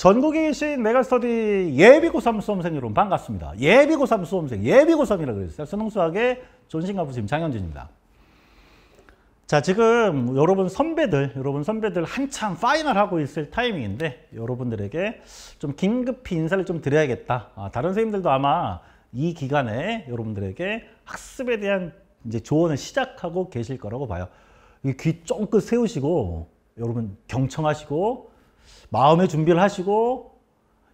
전국에 계신 메가스터디 예비고3 수험생 여러분 반갑습니다. 예비고3 수험생, 예비고3이라고 그랬어요. 수능수학의 존신가 부심 장현진입니다. 자, 지금 여러분 선배들, 여러분 선배들 한참 파이널 하고 있을 타이밍인데 여러분들에게 좀 긴급히 인사를 좀 드려야겠다. 아, 다른 선생님들도 아마 이 기간에 여러분들에게 학습에 대한 이제 조언을 시작하고 계실 거라고 봐요. 귀 쫑긋 세우시고 여러분 경청하시고 마음의 준비를 하시고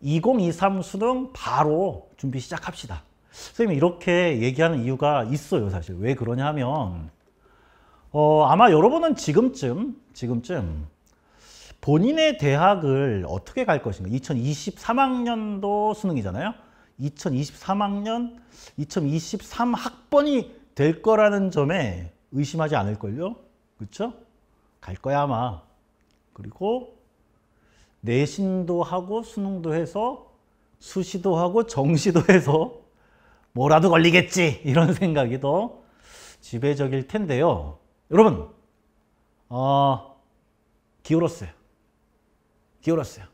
2023 수능 바로 준비 시작합시다. 선생님 이렇게 얘기하는 이유가 있어요 사실. 왜 그러냐면 어, 아마 여러분은 지금쯤 지금쯤 본인의 대학을 어떻게 갈 것인가 2023학년도 수능이잖아요 2023학년 2023학번이 될 거라는 점에 의심하지 않을걸요 그렇죠? 갈 거야 아마 그리고 내신도 하고 수능도 해서 수시도 하고 정시도 해서 뭐라도 걸리겠지 이런 생각이 더 지배적일 텐데요. 여러분 어, 기울었어요. 기울었어요.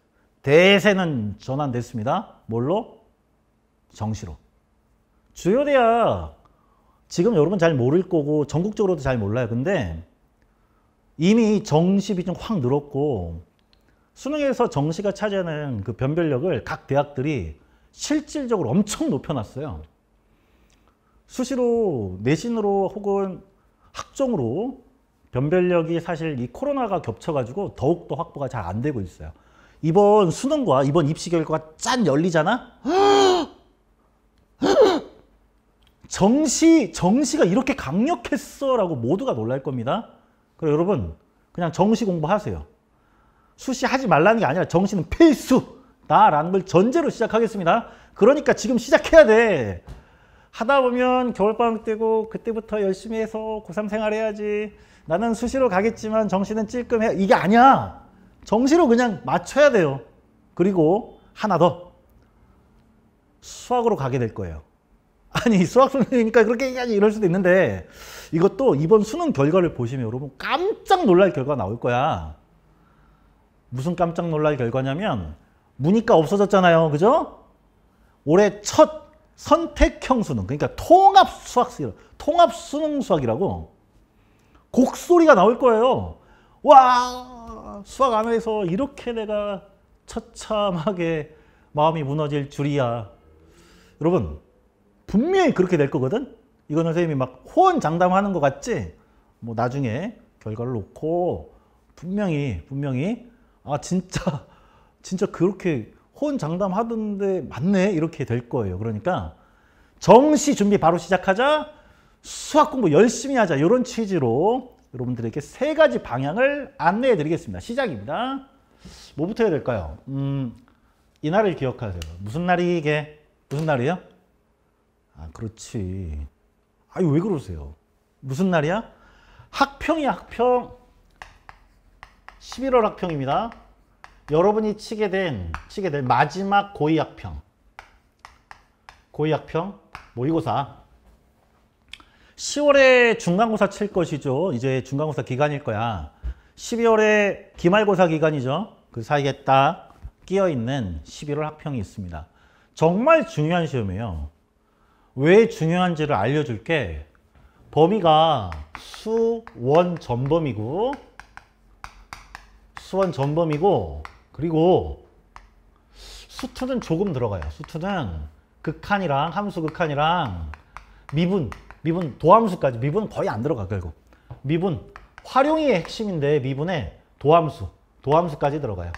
대세는 전환됐습니다. 뭘로? 정시로. 주요 대학 지금 여러분 잘 모를 거고 전국적으로도 잘 몰라요. 근데 이미 정시 비중 확 늘었고 수능에서 정시가 차지하는 그 변별력을 각 대학들이 실질적으로 엄청 높여놨어요. 수시로 내신으로 혹은 학종으로 변별력이 사실 이 코로나가 겹쳐가지고 더욱더 확보가 잘 안 되고 있어요. 이번 수능과 이번 입시 결과가 짠 열리잖아? 정시, 정시가 이렇게 강력했어 라고 모두가 놀랄 겁니다. 그럼 여러분 그냥 정시 공부하세요. 수시하지 말라는 게 아니라 정시는 필수다라는 걸 전제로 시작하겠습니다. 그러니까 지금 시작해야 돼. 하다 보면 겨울방학 때고 그때부터 열심히 해서 고3 생활해야지. 나는 수시로 가겠지만 정시는 찔끔해. 이게 아니야. 정시로 그냥 맞춰야 돼요. 그리고 하나 더. 수학으로 가게 될 거예요. 아니 수학 선생님이니까 그렇게 얘기하지 이럴 수도 있는데 이것도 이번 수능 결과를 보시면 여러분 깜짝 놀랄 결과가 나올 거야. 무슨 깜짝 놀랄 결과냐면 무니까 없어졌잖아요. 그죠? 올해 첫 선택형 수능, 그러니까 통합 수학 수 통합 수능 수학이라고 곡소리가 나올 거예요. 와, 수학 안 해서 이렇게 내가 처참하게 마음이 무너질 줄이야. 여러분, 분명히 그렇게 될 거거든? 이거는 선생님이 막 호언장담하는 것 같지? 뭐 나중에 결과를 놓고 분명히, 분명히 아 진짜 진짜 그렇게 혼장담하던데 맞네 이렇게 될 거예요. 그러니까 정시 준비 바로 시작하자 수학 공부 열심히 하자 이런 취지로 여러분들에게 세 가지 방향을 안내해 드리겠습니다. 시작입니다. 뭐부터 해야 될까요? 음, 이날을 기억하세요. 무슨 날이 이게? 무슨 날이에요? 아 그렇지. 아유 왜 그러세요? 무슨 날이야? 학평이야 학평. 11월 학평입니다. 여러분이 치게 된, 치게 된 마지막 고의 학평. 고의 학평, 모의고사. 10월에 중간고사 칠 것이죠. 이제 중간고사 기간일 거야. 12월에 기말고사 기간이죠. 그 사이에 딱 끼어있는 11월 학평이 있습니다. 정말 중요한 시험이에요. 왜 중요한지를 알려줄게. 범위가 수, 원, 전범이고 수원 전범이고 그리고 수투는 조금 들어가요. 수투는 극한이랑 함수 극한이랑 미분, 미분 도함수까지 미분 거의 안 들어가 결국. 미분 활용이 핵심인데 미분에 도함수, 도함수까지 들어가요.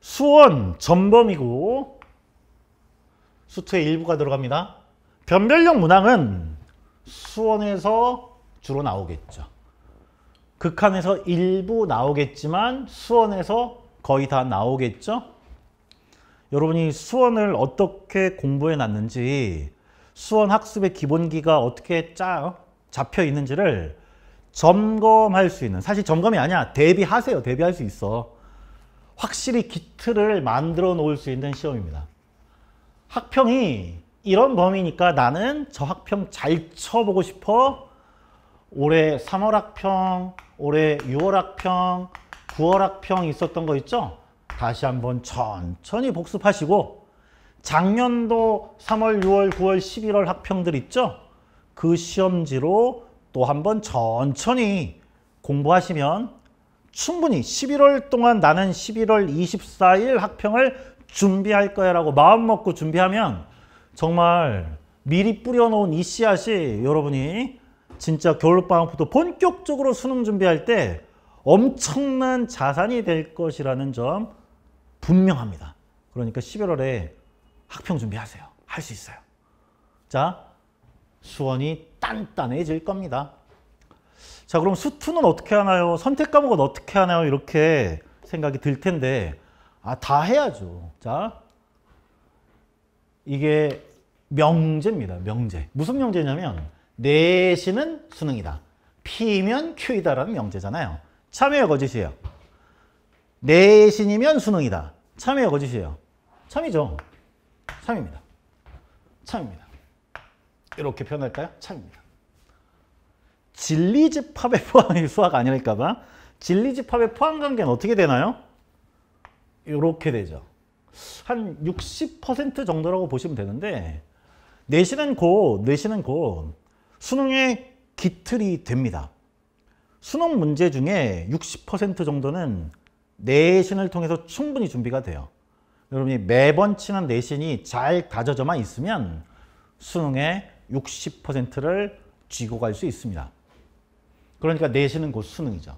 수원 전범이고 수투의 일부가 들어갑니다. 변별력 문항은 수원에서 주로 나오겠죠. 극한에서 일부 나오겠지만 수원에서 거의 다 나오겠죠? 여러분이 수원을 어떻게 공부해 놨는지 수원 학습의 기본기가 어떻게 짜 잡혀 있는지를 점검할 수 있는 사실 점검이 아니야 대비하세요 대비할 수 있어 확실히 기틀을 만들어 놓을 수 있는 시험입니다 학평이 이런 범위니까 나는 저 학평 잘 쳐보고 싶어 올해 3월 학평, 올해 6월 학평, 9월 학평 있었던 거 있죠? 다시 한번 천천히 복습하시고 작년도 3월, 6월, 9월, 11월 학평들 있죠? 그 시험지로 또 한번 천천히 공부하시면 충분히 11월 동안 나는 11월 24일 학평을 준비할 거야 라고 마음먹고 준비하면 정말 미리 뿌려놓은 이 씨앗이 여러분이 진짜 겨울방학부터 본격적으로 수능 준비할 때 엄청난 자산이 될 것이라는 점 분명합니다. 그러니까 11월에 학평 준비하세요. 할 수 있어요. 자, 수원이 단단해질 겁니다. 자, 그럼 수투는 어떻게 하나요? 선택 과목은 어떻게 하나요? 이렇게 생각이 들 텐데 아, 다 해야죠. 자, 이게 명제입니다. 명제. 무슨 명제냐면 내신은 수능이다. P면 Q이다라는 명제잖아요. 참여의 거짓이에요. 내신이면 수능이다. 참여의 거짓이에요. 참이죠. 참입니다. 참입니다. 이렇게 표현할까요? 참입니다. 진리집합의 포함이 수학 아니랄까봐 진리집합의 포함관계는 어떻게 되나요? 이렇게 되죠. 한 60% 정도라고 보시면 되는데 내신은 곧, 내신은 곧 수능의 기틀이 됩니다. 수능 문제 중에 60% 정도는 내신을 통해서 충분히 준비가 돼요. 여러분이 매번 치는 내신이 잘 다져져만 있으면 수능의 60%를 쥐고 갈 수 있습니다. 그러니까 내신은 곧 수능이죠.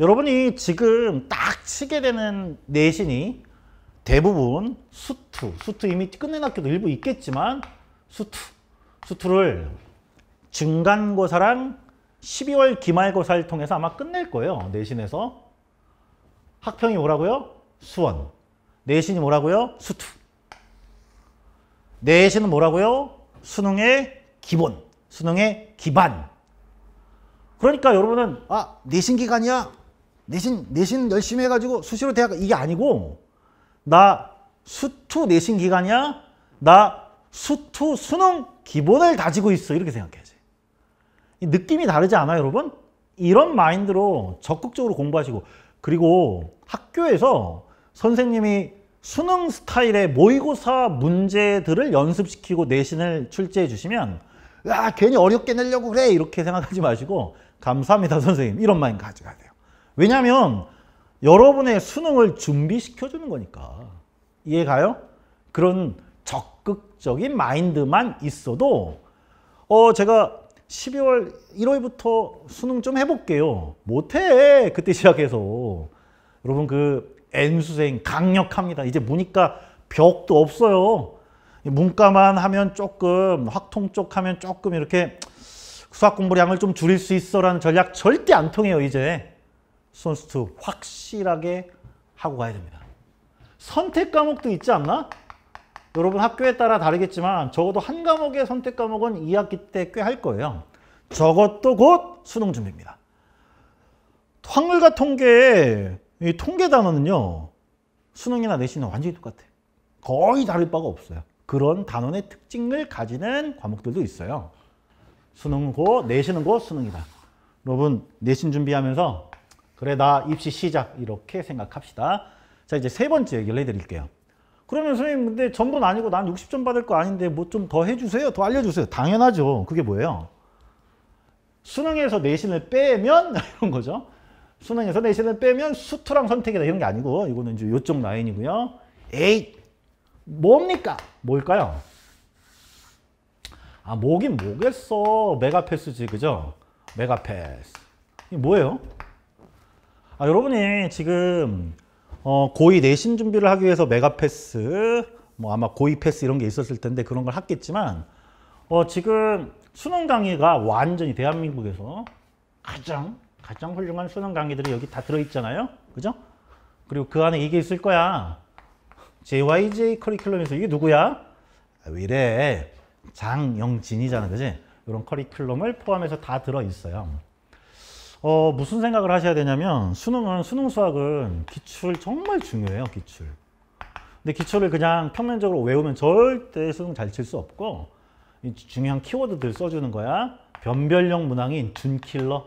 여러분이 지금 딱 치게 되는 내신이 대부분 수투, 수투 이미 끝내놨기도 일부 있겠지만 수투, 수투를 중간고사랑 12월 기말고사를 통해서 아마 끝낼 거예요. 내신에서. 학평이 뭐라고요? 수원. 내신이 뭐라고요? 수투. 내신은 뭐라고요? 수능의 기본, 수능의 기반. 그러니까 여러분은 아 내신 기간이야. 내신 내신 열심히 해가지고 수시로 대학 이게 아니고 나 수투 내신 기간이야. 나 수투 수능 기본을 다지고 있어 이렇게 생각해야지. 느낌이 다르지 않아요 여러분? 이런 마인드로 적극적으로 공부하시고 그리고 학교에서 선생님이 수능 스타일의 모의고사 문제들을 연습시키고 내신을 출제해 주시면 야 괜히 어렵게 내려고 그래 이렇게 생각하지 마시고 감사합니다 선생님 이런 마인드 가져가야 돼요 왜냐하면 여러분의 수능을 준비시켜 주는 거니까 이해가요? 그런 적극적인 마인드만 있어도 어 제가 12월 1월부터 수능 좀 해볼게요. 못해. 그때 시작해서. 여러분 그 N수생 강력합니다. 이제 문이과 벽도 없어요. 문과만 하면 조금 확통 쪽 하면 조금 이렇게 수학 공부량을 좀 줄일 수 있어라는 전략 절대 안 통해요. 이제 선수 확실하게 하고 가야 됩니다. 선택 과목도 있지 않나? 여러분 학교에 따라 다르겠지만 적어도 한 과목의 선택 과목은 2학기 때 꽤 할 거예요. 저것도 곧 수능 준비입니다. 확률과 통계의 이 통계 단어는요. 수능이나 내신은 완전히 똑같아. 요 거의 다를 바가 없어요. 그런 단원의 특징을 가지는 과목들도 있어요. 수능은 곧, 내신은 곧 수능이다. 여러분 내신 준비하면서 그래 나 입시 시작 이렇게 생각합시다. 자 이제 세 번째 얘기를 해드릴게요. 그러면 선생님 근데 전부는 아니고 난 60점 받을 거 아닌데 뭐 좀 더 해주세요. 더 알려주세요. 당연하죠. 그게 뭐예요? 수능에서 내신을 빼면 이런 거죠. 수능에서 내신을 빼면 수투랑 선택이다 이런 게 아니고 이거는 이제 요쪽 라인이고요. 에이 뭡니까? 뭘까요? 아 뭐긴 뭐겠어. 메가패스지 그죠? 메가패스. 이게 뭐예요? 아 여러분이 지금 어, 고의 내신 준비를 하기 위해서 메가패스, 뭐 아마 고의 패스 이런 게 있었을 텐데 그런 걸 했겠지만 어, 지금 수능 강의가 완전히 대한민국에서 가장 가장 훌륭한 수능 강의들이 여기 다 들어있잖아요. 그죠? 그리고 그 안에 이게 있을 거야. JYJ 커리큘럼에서 이게 누구야? 아, 왜 이래? 장영진이잖아. 그지? 이런 커리큘럼을 포함해서 다 들어있어요. 어, 무슨 생각을 하셔야 되냐면 수능은 수능 수학은 기출 정말 중요해요 기출 근데 기출을 그냥 평면적으로 외우면 절대 수능 잘 칠 수 없고 중요한 키워드들 써주는 거야 변별력 문항인 준킬러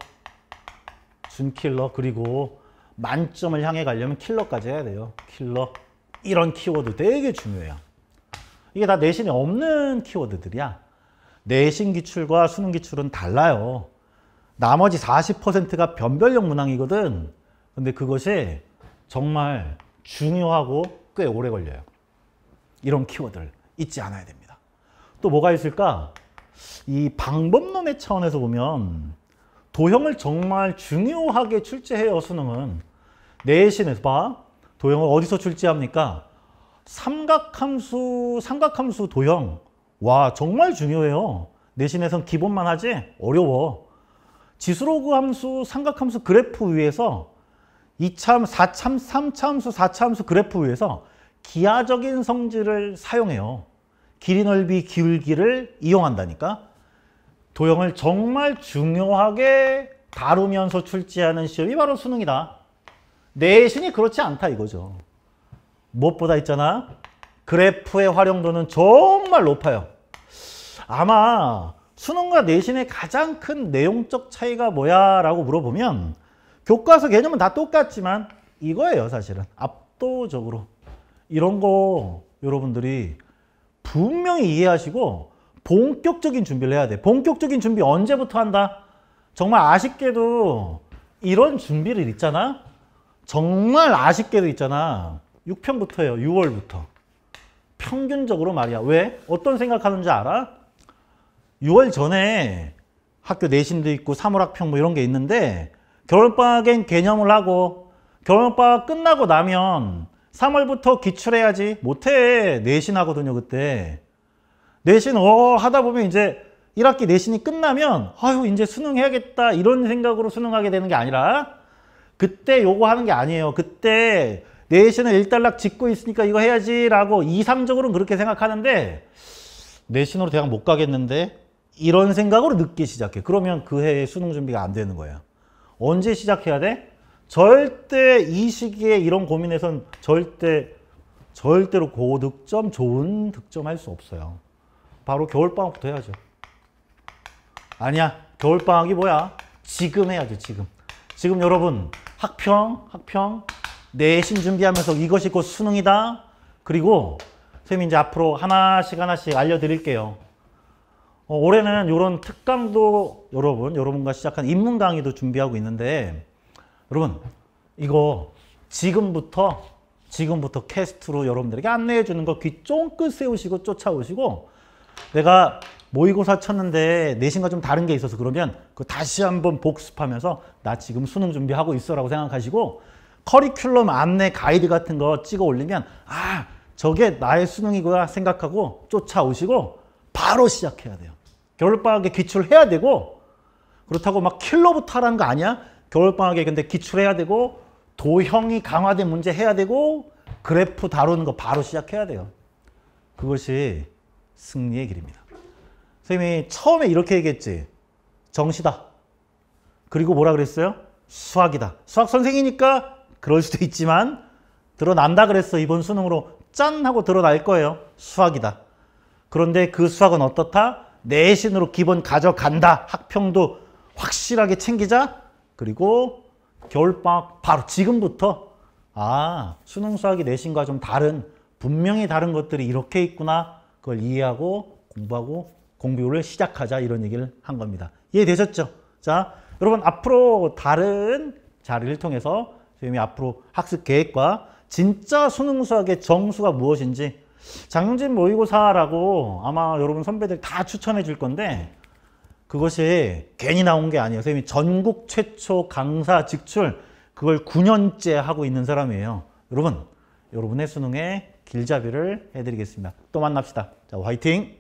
준킬러 그리고 만점을 향해 가려면 킬러까지 해야 돼요 킬러 이런 키워드 되게 중요해요 이게 다 내신이 없는 키워드들이야 내신 기출과 수능 기출은 달라요 나머지 40%가 변별력 문항이거든. 근데 그것이 정말 중요하고 꽤 오래 걸려요. 이런 키워드를 잊지 않아야 됩니다. 또 뭐가 있을까? 이 방법론의 차원에서 보면 도형을 정말 중요하게 출제해요, 수능은. 내신에서 봐. 도형을 어디서 출제합니까? 삼각함수, 삼각함수 도형. 와, 정말 중요해요. 내신에선 기본만 하지? 어려워. 지수로그 함수, 삼각함수 그래프 위에서 2참, 4참, 3참수, 4참수 그래프 위에서 기하적인 성질을 사용해요. 길이 넓이 기울기를 이용한다니까. 도형을 정말 중요하게 다루면서 출제하는 시험이 바로 수능이다. 내신이 그렇지 않다 이거죠. 무엇보다 있잖아. 그래프의 활용도는 정말 높아요. 아마 수능과 내신의 가장 큰 내용적 차이가 뭐야 라고 물어보면 교과서 개념은 다 똑같지만 이거예요 사실은 압도적으로 이런 거 여러분들이 분명히 이해하시고 본격적인 준비를 해야 돼 본격적인 준비 언제부터 한다 정말 아쉽게도 이런 준비를 있잖아 정말 아쉽게도 있잖아 6평부터예요 6월부터 평균적으로 말이야 왜? 어떤 생각하는지 알아? 6월 전에 학교 내신도 있고 사물학평 뭐 이런 게 있는데 겨울방학엔 개념을 하고 겨울방학 끝나고 나면 3월부터 기출해야지 못해 내신하거든요 그때 내신 어 하다 보면 이제 1학기 내신이 끝나면 아휴 이제 수능 해야겠다 이런 생각으로 수능하게 되는 게 아니라 그때 요거 하는 게 아니에요 그때 내신을 일단락 짓고 있으니까 이거 해야지 라고 이상적으로는 그렇게 생각하는데 내신으로 대학 못 가겠는데 이런 생각으로 늦게 시작해. 그러면 그 해에 수능 준비가 안 되는 거예요. 언제 시작해야 돼? 절대 이 시기에 이런 고민에선 절대 절대로 고득점 좋은 득점 할 수 없어요. 바로 겨울방학부터 해야죠. 아니야. 겨울방학이 뭐야? 지금 해야죠. 지금. 지금 여러분 학평, 학평, 내신 준비하면서 이것이 곧 수능이다. 그리고 선생님 이제 앞으로 하나씩 하나씩 알려드릴게요. 어, 올해는 이런 특강도 여러분, 여러분과 시작한 입문 강의도 준비하고 있는데 여러분 이거 지금부터 지금부터 캐스트로 여러분들에게 안내해 주는 거 귀 쫑긋 세우시고 쫓아오시고 내가 모의고사 쳤는데 내신과 좀 다른 게 있어서 그러면 그 다시 한번 복습하면서 나 지금 수능 준비하고 있어라고 생각하시고 커리큘럼 안내 가이드 같은 거 찍어 올리면 아 저게 나의 수능이구나 생각하고 쫓아오시고 바로 시작해야 돼요. 겨울방학에 기출 해야 되고 그렇다고 막킬러부터 하라는 거 아니야? 겨울방학에 근데 기출해야 되고 도형이 강화된 문제 해야 되고 그래프 다루는 거 바로 시작해야 돼요. 그것이 승리의 길입니다. 선생님이 처음에 이렇게 얘기했지. 정시다. 그리고 뭐라 그랬어요? 수학이다. 수학 선생이니까 그럴 수도 있지만 드러난다 그랬어. 이번 수능으로 짠 하고 드러날 거예요. 수학이다. 그런데 그 수학은 어떻다? 내신으로 기본 가져간다. 학평도 확실하게 챙기자. 그리고 겨울방학 바로 지금부터 아 수능 수학이 내신과 좀 다른 분명히 다른 것들이 이렇게 있구나. 그걸 이해하고 공부하고 공부를 시작하자 이런 얘기를 한 겁니다. 이해되셨죠? 자, 여러분 앞으로 다른 자리를 통해서 선생님이 앞으로 학습 계획과 진짜 수능 수학의 정수가 무엇인지 장진 모의고사라고 아마 여러분 선배들 다 추천해 줄 건데 그것이 괜히 나온 게 아니에요. 선생님이 전국 최초 강사 직출 그걸 9년째 하고 있는 사람이에요. 여러분, 여러분의 수능에 길잡이를 해드리겠습니다. 또 만납시다. 자, 화이팅!